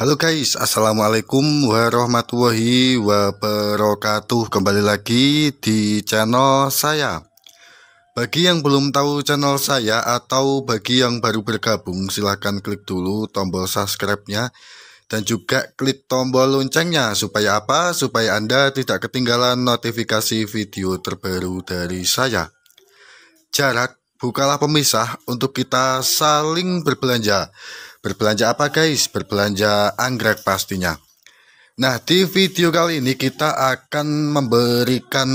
Halo guys, Assalamualaikum warahmatullahi wabarakatuh Kembali lagi di channel saya Bagi yang belum tahu channel saya atau bagi yang baru bergabung Silahkan klik dulu tombol subscribe-nya Dan juga klik tombol loncengnya Supaya apa? Supaya Anda tidak ketinggalan notifikasi video terbaru dari saya Jarak, bukalah pemisah untuk kita saling berbelanja Berbelanja apa guys? Berbelanja anggrek pastinya. Nah, di video kali ini kita akan memberikan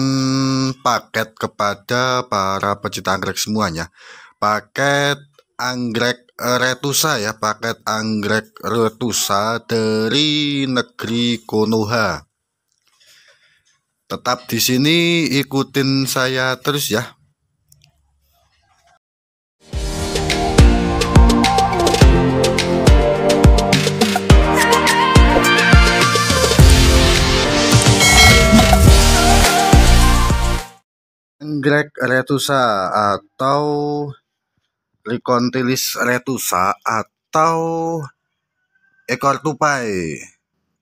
paket kepada para pecinta anggrek semuanya. Paket anggrek retusa ya, paket anggrek retusa dari negeri Konoha. Tetap di sini ikutin saya terus ya Greg Retusa atau Licontilis retusa atau ekor tupai.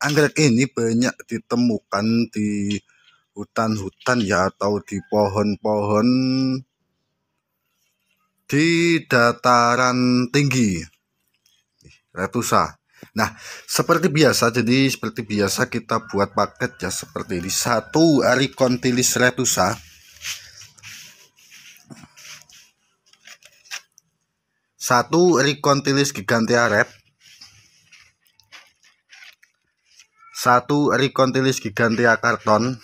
Anggrek ini banyak ditemukan di hutan-hutan ya atau di pohon-pohon di dataran tinggi. Retusa. Nah, seperti biasa, jadi seperti biasa kita buat paket ya seperti ini. Satu Aricontilis retusa Satu Rikontilis gigantea red. Satu Rikontilis gigantea karton.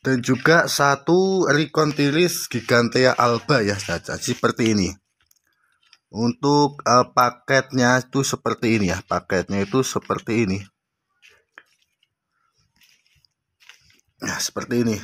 Dan juga satu Rikontilis gigantea alba ya saja seperti ini. Untuk uh, paketnya itu seperti ini ya, paketnya itu seperti ini. Nah, seperti ini.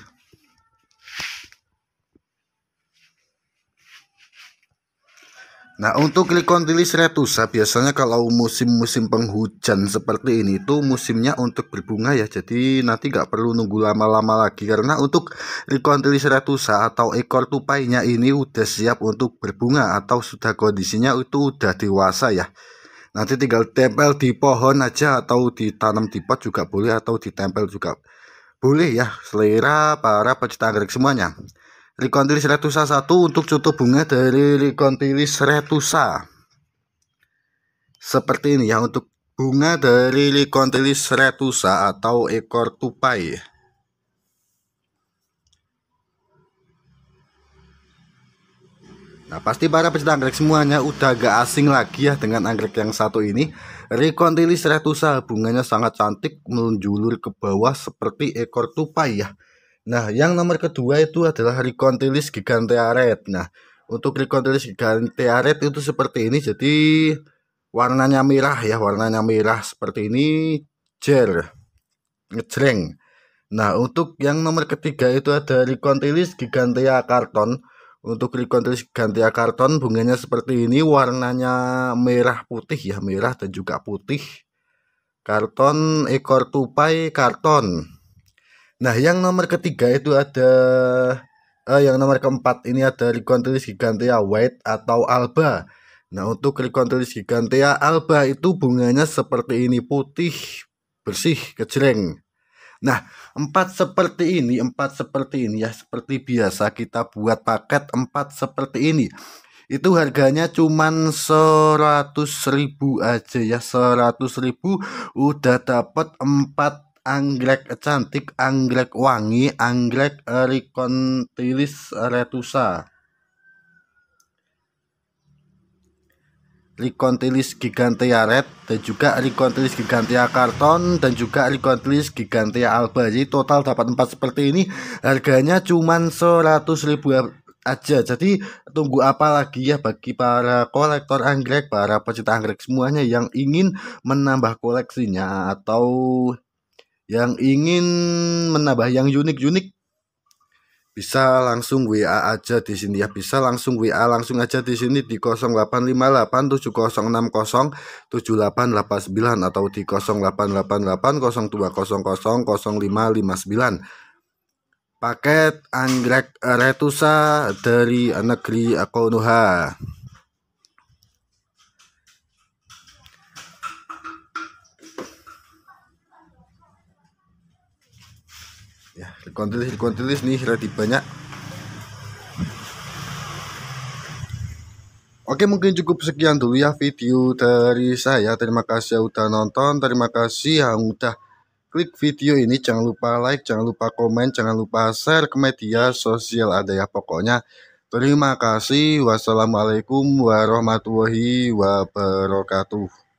Nah untuk Lycontilis retusa biasanya kalau musim-musim penghujan seperti ini itu musimnya untuk berbunga ya Jadi nanti nggak perlu nunggu lama-lama lagi Karena untuk Lycontilis retusa atau ekor tupainya ini udah siap untuk berbunga Atau sudah kondisinya itu udah dewasa ya Nanti tinggal tempel di pohon aja atau ditanam di pot juga boleh atau ditempel juga boleh ya selera para pecinta anggrek semuanya Ricontilis retusa 1 untuk contoh bunga dari Ricontilis retusa. Seperti ini ya untuk bunga dari Ricontilis retusa atau ekor tupai. Nah, pasti para pecinta anggrek semuanya udah gak asing lagi ya dengan anggrek yang satu ini. Rikontilis retusa bunganya sangat cantik menjulur ke bawah seperti ekor tupai ya. Nah, yang nomor kedua itu adalah Ricontilis gigantearet. Nah, untuk Ricontilis gigantearet itu seperti ini. Jadi warnanya merah ya, warnanya merah seperti ini jer ngejreng. Nah, untuk yang nomor ketiga itu ada Ricontilis gigantea karton. Untuk Ricontilis gigantea karton bunganya seperti ini, warnanya merah putih ya, merah dan juga putih. Karton ekor tupai karton. Nah, yang nomor ketiga itu ada eh, yang nomor keempat ini ada Tulis gigantea white atau alba. Nah, untuk Tulis gigantea alba itu bunganya seperti ini putih, bersih, kejreng. Nah, empat seperti ini, empat seperti ini ya, seperti biasa kita buat paket empat seperti ini. Itu harganya cuman ribu aja ya, ribu udah dapat empat anggrek cantik, anggrek wangi, anggrek eh, Ricontilis retusa. Ricontilis gigantea red dan juga Ricontilis gigantea karton dan juga Ricontilis gigantea alba. Jadi total dapat empat seperti ini. Harganya cuma 100 ribu aja. Jadi tunggu apa lagi ya bagi para kolektor anggrek, para pecinta anggrek semuanya yang ingin menambah koleksinya atau yang ingin menambah yang unik-unik bisa langsung WA aja di sini ya bisa langsung WA langsung aja di sini di 085870607889 atau di 088802000559 paket anggrek retusa dari negeri Konoha ya kontelis kontelis nih banyak Oke mungkin cukup sekian dulu ya video dari saya Terima kasih yang udah nonton Terima kasih yang udah klik video ini Jangan lupa like, jangan lupa komen, jangan lupa share ke media sosial ada ya Pokoknya terima kasih Wassalamualaikum warahmatullahi wabarakatuh